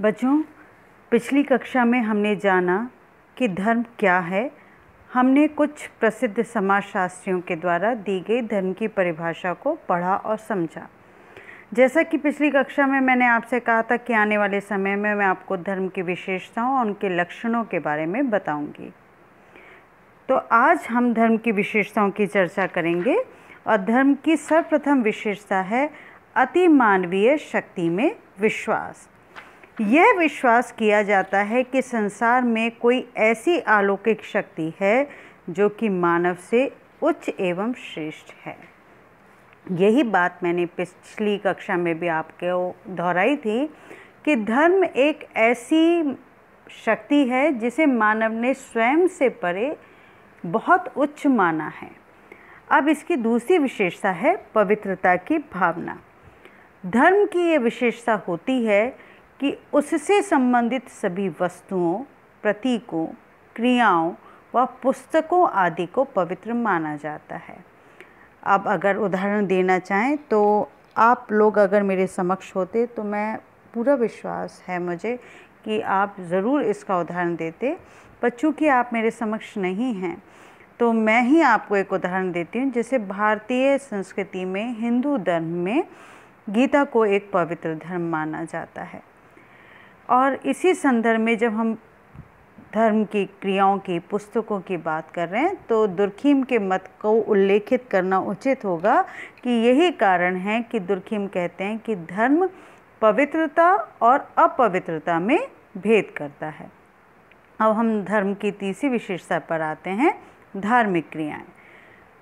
बच्चों पिछली कक्षा में हमने जाना कि धर्म क्या है हमने कुछ प्रसिद्ध समाजशास्त्रियों के द्वारा दी गई धर्म की परिभाषा को पढ़ा और समझा जैसा कि पिछली कक्षा में मैंने आपसे कहा था कि आने वाले समय में मैं आपको धर्म की विशेषताओं और उनके लक्षणों के बारे में बताऊंगी। तो आज हम धर्म की विशेषताओं की चर्चा करेंगे और धर्म की सर्वप्रथम विशेषता है अति मानवीय शक्ति में विश्वास यह विश्वास किया जाता है कि संसार में कोई ऐसी अलौकिक शक्ति है जो कि मानव से उच्च एवं श्रेष्ठ है यही बात मैंने पिछली कक्षा में भी आपको दोहराई थी कि धर्म एक ऐसी शक्ति है जिसे मानव ने स्वयं से परे बहुत उच्च माना है अब इसकी दूसरी विशेषता है पवित्रता की भावना धर्म की ये विशेषता होती है कि उससे संबंधित सभी वस्तुओं प्रतीकों क्रियाओं व पुस्तकों आदि को पवित्र माना जाता है अब अगर उदाहरण देना चाहें तो आप लोग अगर मेरे समक्ष होते तो मैं पूरा विश्वास है मुझे कि आप ज़रूर इसका उदाहरण देते पर चूँकि आप मेरे समक्ष नहीं हैं तो मैं ही आपको एक उदाहरण देती हूँ जैसे भारतीय संस्कृति में हिंदू धर्म में गीता को एक पवित्र धर्म माना जाता है और इसी संदर्भ में जब हम धर्म की क्रियाओं की पुस्तकों की बात कर रहे हैं तो दुर्खीम के मत को उल्लेखित करना उचित होगा कि यही कारण है कि दुर्खीम कहते हैं कि धर्म पवित्रता और अपवित्रता में भेद करता है अब हम धर्म की तीसरी विशेषता पर आते हैं धार्मिक क्रियाएं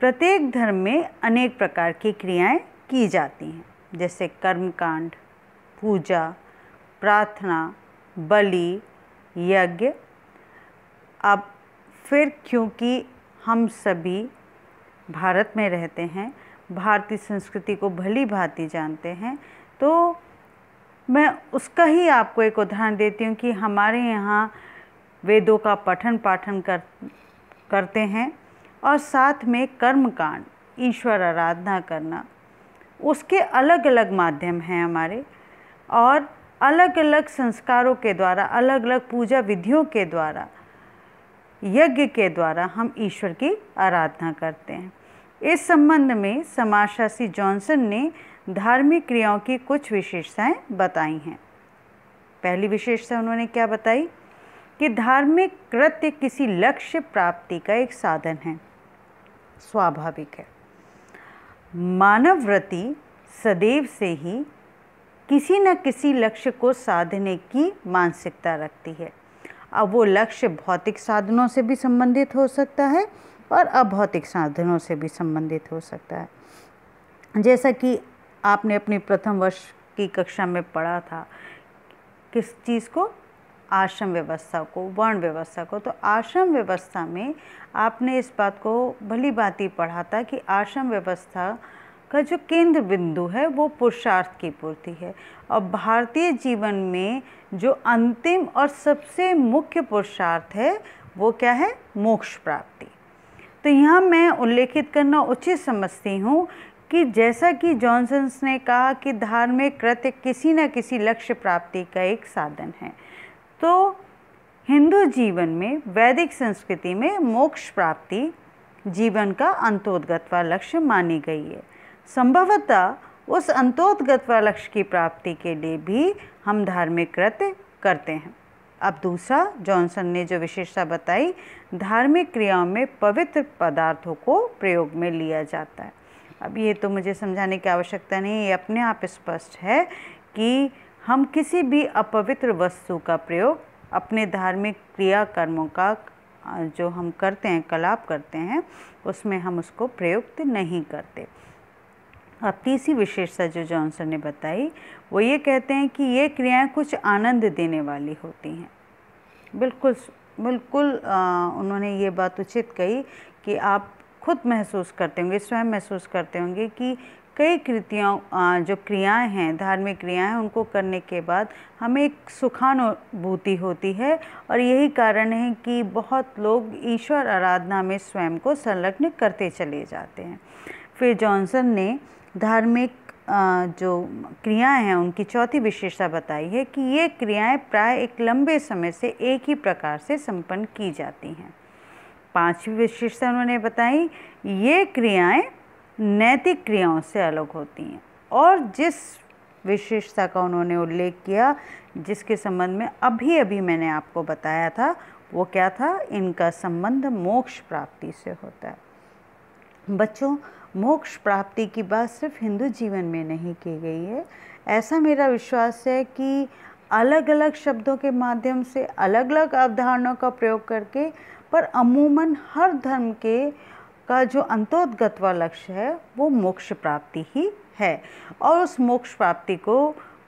प्रत्येक धर्म में अनेक प्रकार की क्रियाएं की जाती हैं जैसे कर्मकांड पूजा प्रार्थना बलि यज्ञ अब फिर क्योंकि हम सभी भारत में रहते हैं भारतीय संस्कृति को भली भांति जानते हैं तो मैं उसका ही आपको एक उदाहरण देती हूँ कि हमारे यहाँ वेदों का पठन पाठन कर करते हैं और साथ में कर्मकांड ईश्वर आराधना करना उसके अलग अलग माध्यम हैं हमारे और अलग अलग संस्कारों के द्वारा अलग अलग पूजा विधियों के द्वारा यज्ञ के द्वारा हम ईश्वर की आराधना करते हैं इस संबंध में समाजशास्त्री जॉनसन ने धार्मिक क्रियाओं की कुछ विशेषताएं बताई हैं पहली विशेषता उन्होंने क्या बताई कि धार्मिक कृत्य किसी लक्ष्य प्राप्ति का एक साधन है स्वाभाविक है मानव व्रति सदैव से ही किसी न किसी लक्ष्य को साधने की मानसिकता रखती है अब वो लक्ष्य भौतिक साधनों से भी संबंधित हो सकता है और अभौतिक साधनों से भी संबंधित हो सकता है जैसा कि आपने अपनी प्रथम वर्ष की कक्षा में पढ़ा था किस चीज़ को आश्रम व्यवस्था को वर्ण व्यवस्था को तो आश्रम व्यवस्था में आपने इस बात को भली ही पढ़ा था कि आश्रम व्यवस्था का जो केंद्र बिंदु है वो पुरुषार्थ की पूर्ति है और भारतीय जीवन में जो अंतिम और सबसे मुख्य पुरुषार्थ है वो क्या है मोक्ष प्राप्ति तो यहाँ मैं उल्लेखित करना उचित समझती हूँ कि जैसा कि जॉनसन्स ने कहा कि धार्मिक कृत्य किसी न किसी लक्ष्य प्राप्ति का एक साधन है तो हिंदू जीवन में वैदिक संस्कृति में मोक्ष प्राप्ति जीवन का अंतोदगतवा लक्ष्य मानी गई है संभवतः उस अंतोदगत व लक्ष्य की प्राप्ति के लिए भी हम धार्मिक कृत्य करते हैं अब दूसरा जॉनसन ने जो विशेषता बताई धार्मिक क्रियाओं में पवित्र पदार्थों को प्रयोग में लिया जाता है अब ये तो मुझे समझाने की आवश्यकता नहीं ये अपने आप स्पष्ट है कि हम किसी भी अपवित्र वस्तु का प्रयोग अपने धार्मिक क्रिया कर्मों का जो हम करते हैं कलाप करते हैं उसमें हम उसको प्रयुक्त नहीं करते और हाँ, तीसरी विशेषता जो जॉनसन ने बताई वो ये कहते हैं कि ये क्रियाएं कुछ आनंद देने वाली होती हैं बिल्कुल बिल्कुल आ, उन्होंने ये बात उचित कही कि आप खुद महसूस करते होंगे स्वयं महसूस करते होंगे कि कई कृतियों जो क्रियाएं हैं धार्मिक क्रियाएं हैं उनको करने के बाद हमें एक सुखानुभूति होती है और यही कारण है कि बहुत लोग ईश्वर आराधना में स्वयं को संलग्न करते चले जाते हैं फिर जॉनसन ने धार्मिक जो क्रियाएं हैं उनकी चौथी विशेषता बताई है कि ये क्रियाएं प्राय एक लंबे समय से एक ही प्रकार से संपन्न की जाती हैं पांचवी विशेषता उन्होंने बताई ये क्रियाएं नैतिक क्रियाओं से अलग होती हैं और जिस विशेषता का उन्होंने उल्लेख किया जिसके संबंध में अभी अभी मैंने आपको बताया था वो क्या था इनका संबंध मोक्ष प्राप्ति से होता है बच्चों मोक्ष प्राप्ति की बात सिर्फ हिंदू जीवन में नहीं की गई है ऐसा मेरा विश्वास है कि अलग अलग शब्दों के माध्यम से अलग अलग अवधारणाओं का प्रयोग करके पर अमूमन हर धर्म के का जो अंतोदगत्वा लक्ष्य है वो मोक्ष प्राप्ति ही है और उस मोक्ष प्राप्ति को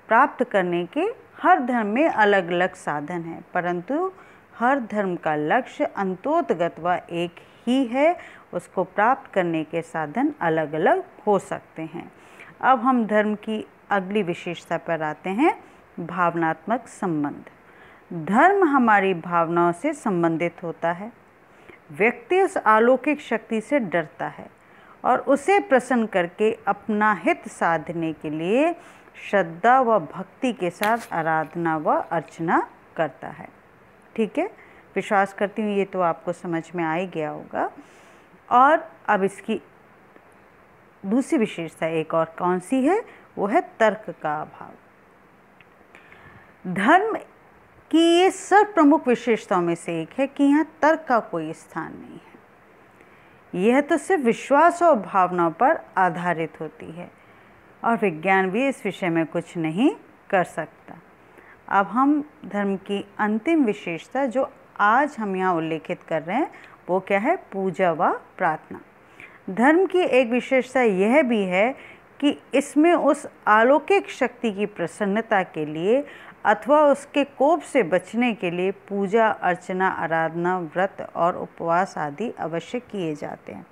प्राप्त करने के हर धर्म में अलग अलग साधन हैं परंतु हर धर्म का लक्ष्य अंतोतगत व एक ही है उसको प्राप्त करने के साधन अलग अलग हो सकते हैं अब हम धर्म की अगली विशेषता पर आते हैं भावनात्मक संबंध धर्म हमारी भावनाओं से संबंधित होता है व्यक्ति उस अलौकिक शक्ति से डरता है और उसे प्रसन्न करके अपना हित साधने के लिए श्रद्धा व भक्ति के साथ आराधना व अर्चना करता है ठीक है विश्वास करती हूँ ये तो आपको समझ में आ ही गया होगा और अब इसकी दूसरी विशेषता एक और कौन सी है वो है तर्क का अभाव धर्म की ये सब प्रमुख विशेषताओं में से एक है कि यहाँ तर्क का कोई स्थान नहीं है यह तो सिर्फ विश्वास और भावनाओं पर आधारित होती है और विज्ञान भी इस विषय में कुछ नहीं कर सकता अब हम धर्म की अंतिम विशेषता जो आज हम यहाँ उल्लेखित कर रहे हैं वो क्या है पूजा व प्रार्थना धर्म की एक विशेषता यह भी है कि इसमें उस अलौकिक शक्ति की प्रसन्नता के लिए अथवा उसके कोप से बचने के लिए पूजा अर्चना आराधना व्रत और उपवास आदि अवश्य किए जाते हैं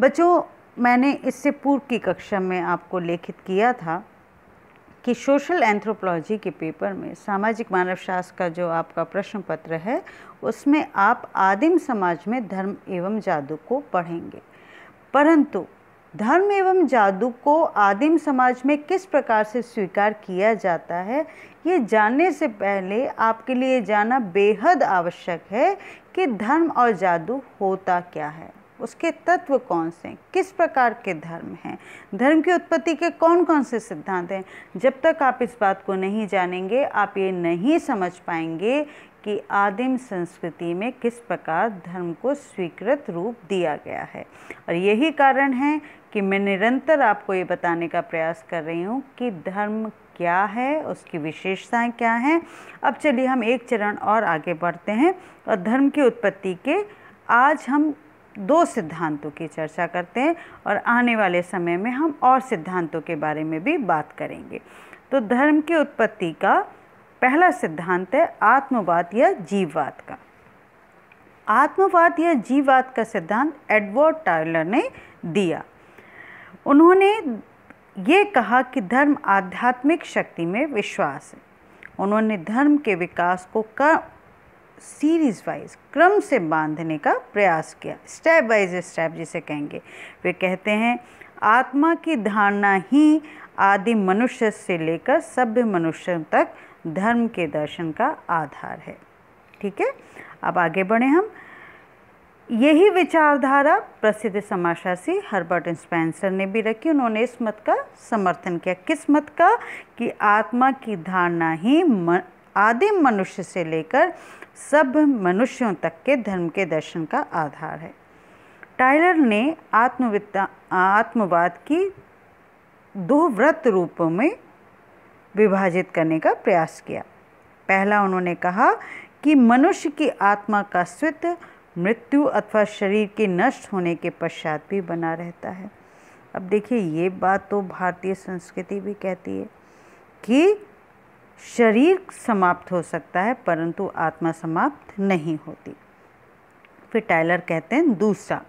बच्चों मैंने इससे पूर्व की कक्षा में आपको लेखित किया था कि सोशल एंथ्रोपोलॉजी के पेपर में सामाजिक मानव शास्त्र का जो आपका प्रश्न पत्र है उसमें आप आदिम समाज में धर्म एवं जादू को पढ़ेंगे परंतु धर्म एवं जादू को आदिम समाज में किस प्रकार से स्वीकार किया जाता है ये जानने से पहले आपके लिए जाना बेहद आवश्यक है कि धर्म और जादू होता क्या है उसके तत्व कौन से किस प्रकार के धर्म हैं धर्म की उत्पत्ति के कौन कौन से सिद्धांत हैं जब तक आप इस बात को नहीं जानेंगे आप ये नहीं समझ पाएंगे कि आदिम संस्कृति में किस प्रकार धर्म को स्वीकृत रूप दिया गया है और यही कारण है कि मैं निरंतर आपको ये बताने का प्रयास कर रही हूँ कि धर्म क्या है उसकी विशेषताएं क्या हैं अब चलिए हम एक चरण और आगे बढ़ते हैं और धर्म की उत्पत्ति के आज हम दो सिद्धांतों की चर्चा करते हैं और आने वाले समय में हम और सिद्धांतों के बारे में भी बात करेंगे तो धर्म की उत्पत्ति का पहला सिद्धांत है आत्मवाद या जीववाद का आत्मवाद या जीववाद का सिद्धांत एडवर्ड टायलर ने दिया उन्होंने ये कहा कि धर्म आध्यात्मिक शक्ति में विश्वास है उन्होंने धर्म के विकास को सीरीज वाइज क्रम से बांधने का प्रयास किया स्टेप वाइज स्टेप जिसे कहेंगे वे कहते हैं आत्मा की धारणा ही आदि मनुष्य से लेकर सभ्य मनुष्य तक धर्म के दर्शन का आधार है ठीक है अब आगे बढ़े हम यही विचारधारा प्रसिद्ध समाजशासी हर्बर्ट स्पेंसर ने भी रखी उन्होंने इस मत का समर्थन किया किस मत का कि आत्मा की धारणा ही आदिम मनुष्य से लेकर सब मनुष्यों तक के धर्म के दर्शन का आधार है टाइलर ने आत्मविता आत्मवाद की दो व्रत रूपों में विभाजित करने का प्रयास किया पहला उन्होंने कहा कि मनुष्य की आत्मा का स्वित्व मृत्यु अथवा शरीर के नष्ट होने के पश्चात भी बना रहता है अब देखिए ये बात तो भारतीय संस्कृति भी कहती है कि शरीर समाप्त हो सकता है परंतु आत्मा समाप्त नहीं होती फिर टाइलर कहते हैं दूसरा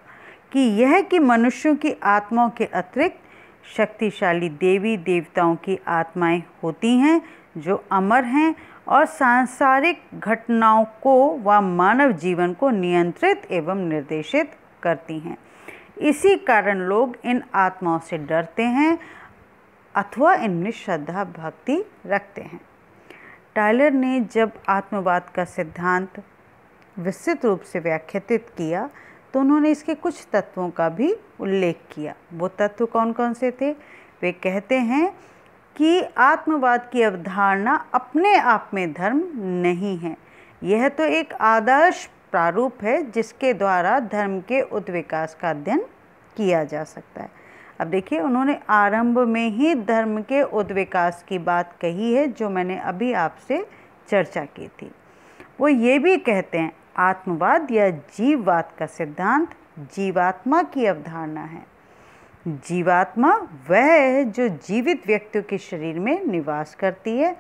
कि यह कि मनुष्यों की आत्माओं के अतिरिक्त शक्तिशाली देवी देवताओं की आत्माएं होती हैं जो अमर हैं और सांसारिक घटनाओं को व मानव जीवन को नियंत्रित एवं निर्देशित करती हैं इसी कारण लोग इन आत्माओं से डरते हैं अथवा इनमें श्रद्धा भक्ति रखते हैं टायलर ने जब आत्मवाद का सिद्धांत विस्तृत रूप से व्याख्यात किया तो उन्होंने इसके कुछ तत्वों का भी उल्लेख किया वो तत्व कौन कौन से थे वे कहते हैं कि आत्मवाद की अवधारणा अपने आप में धर्म नहीं है यह तो एक आदर्श प्रारूप है जिसके द्वारा धर्म के उद्विकास का अध्ययन किया जा सकता है अब देखिए उन्होंने आरंभ में ही धर्म के उद्विकास की बात कही है जो मैंने अभी आपसे चर्चा की थी वो ये भी कहते हैं आत्मवाद या जीववाद का सिद्धांत जीवात्मा की अवधारणा है जीवात्मा वह है जो जीवित व्यक्तियों के शरीर में निवास करती है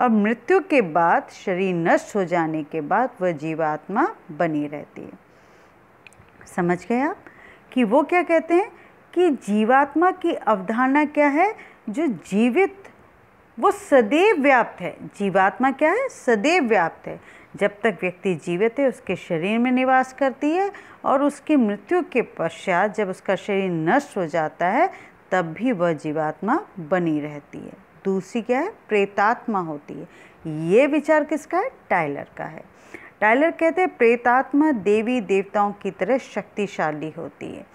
और मृत्यु के बाद शरीर नष्ट हो जाने के बाद वह जीवात्मा बनी रहती है समझ गए आप कि वो क्या कहते हैं कि जीवात्मा की अवधारणा क्या है जो जीवित वो सदैव व्याप्त है जीवात्मा क्या है सदैव व्याप्त है जब तक व्यक्ति जीवित है उसके शरीर में निवास करती है और उसकी मृत्यु के पश्चात जब उसका शरीर नष्ट हो जाता है तब भी वह जीवात्मा बनी रहती है दूसरी क्या है प्रेतात्मा होती है ये विचार किसका है टाइलर का है टाइलर कहते हैं प्रेतात्मा देवी देवताओं की तरह शक्तिशाली होती है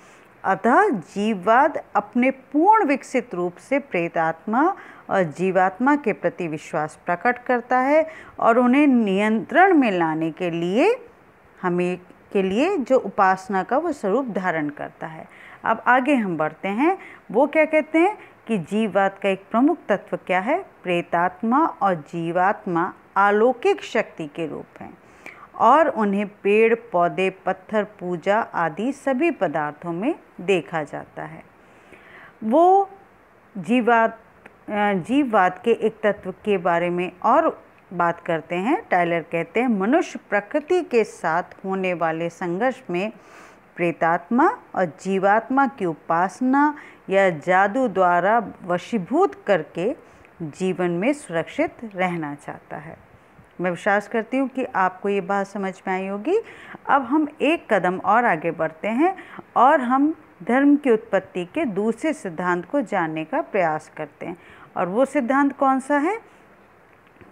अतः जीववाद अपने पूर्ण विकसित रूप से प्रेतात्मा और जीवात्मा के प्रति विश्वास प्रकट करता है और उन्हें नियंत्रण में लाने के लिए हमें के लिए जो उपासना का वो स्वरूप धारण करता है अब आगे हम बढ़ते हैं वो क्या कहते हैं कि जीववाद का एक प्रमुख तत्व क्या है प्रेतात्मा और जीवात्मा अलौकिक शक्ति के रूप हैं और उन्हें पेड़ पौधे पत्थर पूजा आदि सभी पदार्थों में देखा जाता है वो जीवात जीववाद के एक तत्व के बारे में और बात करते हैं टाइलर कहते हैं मनुष्य प्रकृति के साथ होने वाले संघर्ष में प्रेतात्मा और जीवात्मा की उपासना या जादू द्वारा वशीभूत करके जीवन में सुरक्षित रहना चाहता है मैं विश्वास करती हूँ कि आपको ये बात समझ में आई होगी अब हम एक कदम और आगे बढ़ते हैं और हम धर्म की उत्पत्ति के दूसरे सिद्धांत को जानने का प्रयास करते हैं और वो सिद्धांत कौन सा है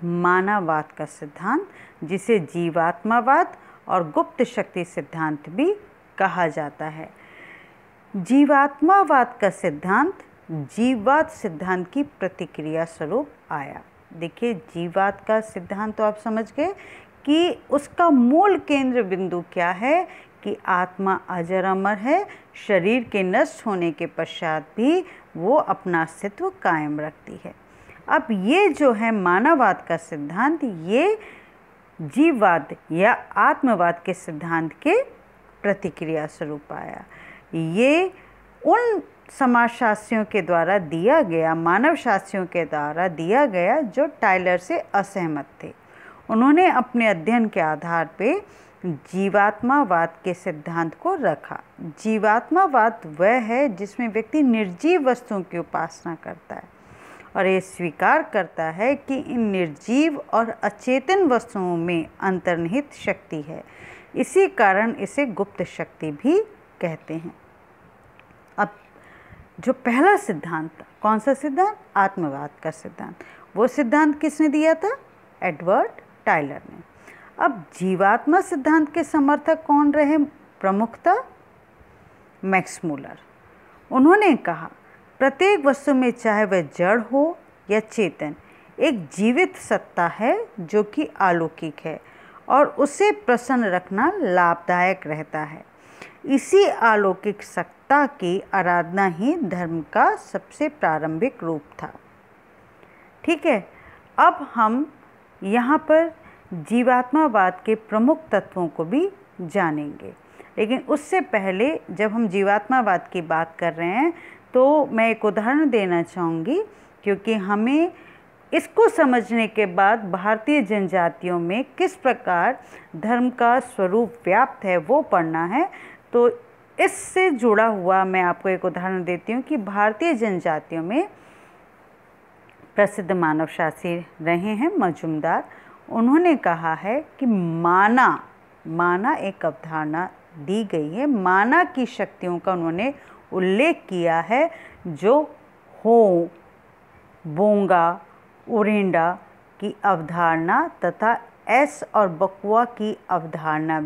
मानववाद का सिद्धांत जिसे जीवात्मावाद और गुप्त शक्ति सिद्धांत भी कहा जाता है जीवात्मावाद का सिद्धांत जीववाद सिद्धांत की प्रतिक्रिया स्वरूप आया देखिए जीवात का सिद्धांत तो आप समझ गए कि उसका मूल केंद्र बिंदु क्या है कि आत्मा अजर अमर है शरीर के नष्ट होने के पश्चात भी वो अपना अस्तित्व कायम रखती है अब ये जो है मानववाद का सिद्धांत ये जीववाद या आत्मवाद के सिद्धांत के प्रतिक्रिया स्वरूप आया ये उन समाजशास्त्रियों के द्वारा दिया गया मानवशास्त्रियों के द्वारा दिया गया जो टाइलर से असहमत थे उन्होंने अपने अध्ययन के आधार पर जीवात्मावाद के सिद्धांत को रखा जीवात्मावाद वह है जिसमें व्यक्ति निर्जीव वस्तुओं की उपासना करता है और ये स्वीकार करता है कि इन निर्जीव और अचेतन वस्तुओं में अंतर्निहित शक्ति है इसी कारण इसे गुप्त शक्ति भी कहते हैं अब जो पहला सिद्धांत था कौन सा सिद्धांत आत्मवाद का सिद्धांत वो सिद्धांत किसने दिया था एडवर्ड टाइलर ने अब जीवात्मा सिद्धांत के समर्थक कौन रहे प्रमुखता मैक्समूलर उन्होंने कहा प्रत्येक वस्तु में चाहे वह जड़ हो या चेतन एक जीवित सत्ता है जो कि अलौकिक है और उसे प्रसन्न रखना लाभदायक रहता है इसी अलौकिक शक्ति माता की आराधना ही धर्म का सबसे प्रारंभिक रूप था ठीक है अब हम यहाँ पर जीवात्मावाद के प्रमुख तत्वों को भी जानेंगे लेकिन उससे पहले जब हम जीवात्मावाद की बात कर रहे हैं तो मैं एक उदाहरण देना चाहूँगी क्योंकि हमें इसको समझने के बाद भारतीय जनजातियों में किस प्रकार धर्म का स्वरूप व्याप्त है वो पढ़ना है तो इससे जुड़ा हुआ मैं आपको एक उदाहरण देती हूँ कि भारतीय जनजातियों में प्रसिद्ध मानवशास्त्री रहे हैं मजुमदार उन्होंने कहा है कि माना माना एक अवधारणा दी गई है माना की शक्तियों का उन्होंने उल्लेख किया है जो हो बोंगा उरेंडा की अवधारणा तथा एस और बकुआ की अवधारणा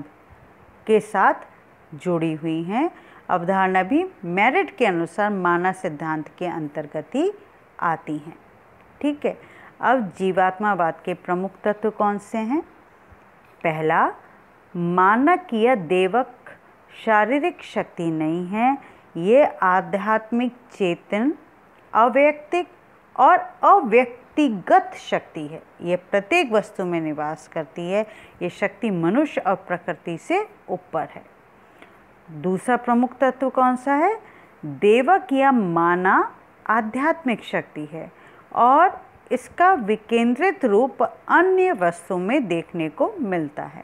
के साथ जुड़ी हुई हैं अवधारणा भी मेरिट के अनुसार मानव सिद्धांत के अंतर्गत ही आती हैं ठीक है अब जीवात्मावाद के प्रमुख तत्व कौन से हैं पहला मानक या देवक शारीरिक शक्ति नहीं है ये आध्यात्मिक चेतन अव्यक्तिक और अव्यक्तिगत शक्ति है ये प्रत्येक वस्तु में निवास करती है ये शक्ति मनुष्य और प्रकृति से ऊपर है दूसरा प्रमुख तत्व कौन सा है देवक या माना आध्यात्मिक शक्ति है और इसका विकेंद्रित रूप अन्य वस्तु में देखने को मिलता है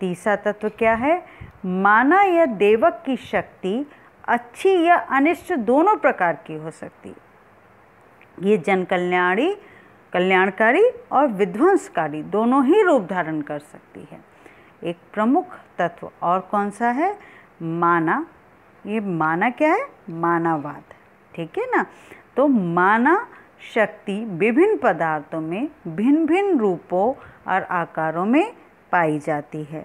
तीसरा तत्व क्या है माना या देवक की शक्ति अच्छी या अनिष्ट दोनों प्रकार की हो सकती है ये जन कल्याणी कल्याणकारी और विध्वंसकारी दोनों ही रूप धारण कर सकती है एक प्रमुख तत्व और कौन सा है माना ये माना क्या है मानावाद ठीक है ना तो माना शक्ति विभिन्न पदार्थों में भिन्न भिन्न रूपों और आकारों में पाई जाती है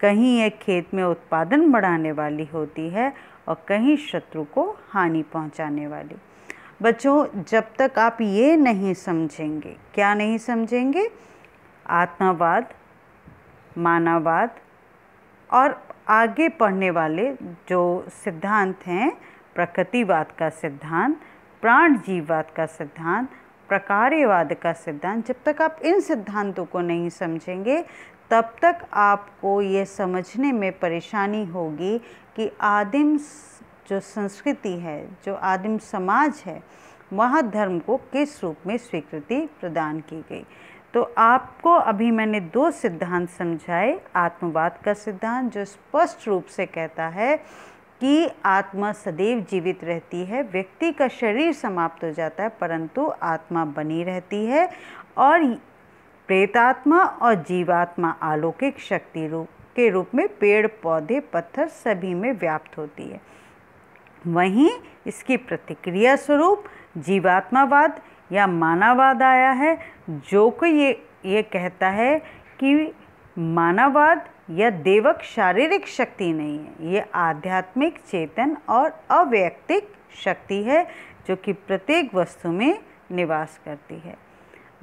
कहीं ये खेत में उत्पादन बढ़ाने वाली होती है और कहीं शत्रु को हानि पहुंचाने वाली बच्चों जब तक आप ये नहीं समझेंगे क्या नहीं समझेंगे आत्मावाद मानववाद और आगे पढ़ने वाले जो सिद्धांत हैं प्रकृतिवाद का सिद्धांत प्राण जीववाद का सिद्धांत प्रकार्यवाद का सिद्धांत जब तक आप इन सिद्धांतों को नहीं समझेंगे तब तक आपको ये समझने में परेशानी होगी कि आदिम जो संस्कृति है जो आदिम समाज है वहाँ धर्म को किस रूप में स्वीकृति प्रदान की गई तो आपको अभी मैंने दो सिद्धांत समझाए आत्मवाद का सिद्धांत जो स्पष्ट रूप से कहता है कि आत्मा सदैव जीवित रहती है व्यक्ति का शरीर समाप्त हो जाता है परंतु आत्मा बनी रहती है और प्रेतात्मा और जीवात्मा अलौकिक शक्ति रूप के रूप में पेड़ पौधे पत्थर सभी में व्याप्त होती है वहीं इसकी प्रतिक्रिया स्वरूप जीवात्मावाद या मानववाद आया है जो कि ये ये कहता है कि मानववाद या देवक शारीरिक शक्ति नहीं है ये आध्यात्मिक चेतन और अव्यक्तिक शक्ति है जो कि प्रत्येक वस्तु में निवास करती है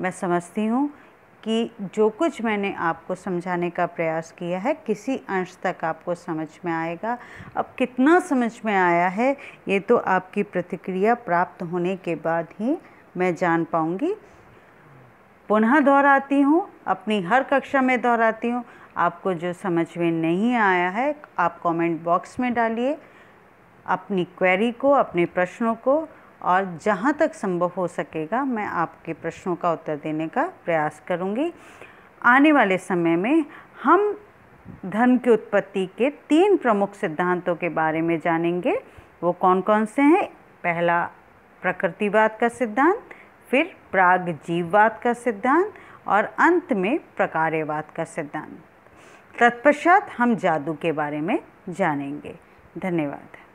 मैं समझती हूँ कि जो कुछ मैंने आपको समझाने का प्रयास किया है किसी अंश तक आपको समझ में आएगा अब कितना समझ में आया है ये तो आपकी प्रतिक्रिया प्राप्त होने के बाद ही मैं जान पाऊँगी पुनः दोहराती हूँ अपनी हर कक्षा में दोहराती हूँ आपको जो समझ में नहीं आया है आप कमेंट बॉक्स में डालिए अपनी क्वेरी को अपने प्रश्नों को और जहाँ तक संभव हो सकेगा मैं आपके प्रश्नों का उत्तर देने का प्रयास करूँगी आने वाले समय में हम धन की उत्पत्ति के तीन प्रमुख सिद्धांतों के बारे में जानेंगे वो कौन कौन से हैं पहला प्रकृतिवाद का सिद्धांत फिर प्राग जीववाद का सिद्धांत और अंत में प्रकार्यवाद का सिद्धांत तत्पश्चात हम जादू के बारे में जानेंगे धन्यवाद